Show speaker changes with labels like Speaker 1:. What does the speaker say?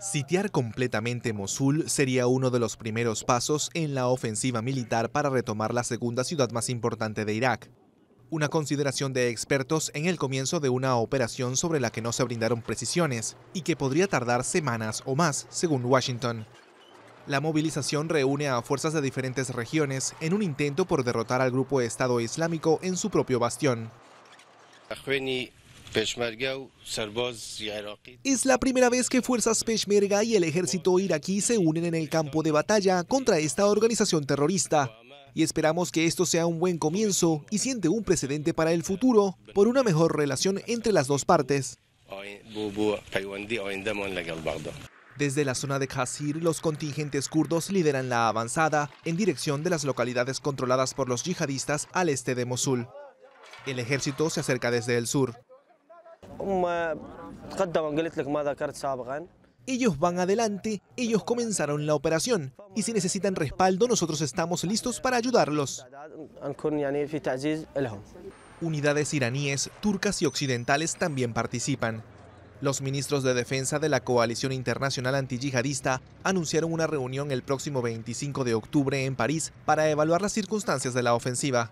Speaker 1: Sitiar completamente Mosul sería uno de los primeros pasos en la ofensiva militar para retomar la segunda ciudad más importante de Irak. Una consideración de expertos en el comienzo de una operación sobre la que no se brindaron precisiones y que podría tardar semanas o más, según Washington. La movilización reúne a fuerzas de diferentes regiones en un intento por derrotar al grupo Estado Islámico en su propio bastión. Es la primera vez que fuerzas Peshmerga y el ejército iraquí se unen en el campo de batalla contra esta organización terrorista. Y esperamos que esto sea un buen comienzo y siente un precedente para el futuro por una mejor relación entre las dos partes. Desde la zona de Qasir, los contingentes kurdos lideran la avanzada en dirección de las localidades controladas por los yihadistas al este de Mosul. El ejército se acerca desde el sur. Ellos van adelante, ellos comenzaron la operación y si necesitan respaldo nosotros estamos listos para ayudarlos. Unidades iraníes, turcas y occidentales también participan. Los ministros de Defensa de la Coalición Internacional Antiyihadista anunciaron una reunión el próximo 25 de octubre en París para evaluar las circunstancias de la ofensiva.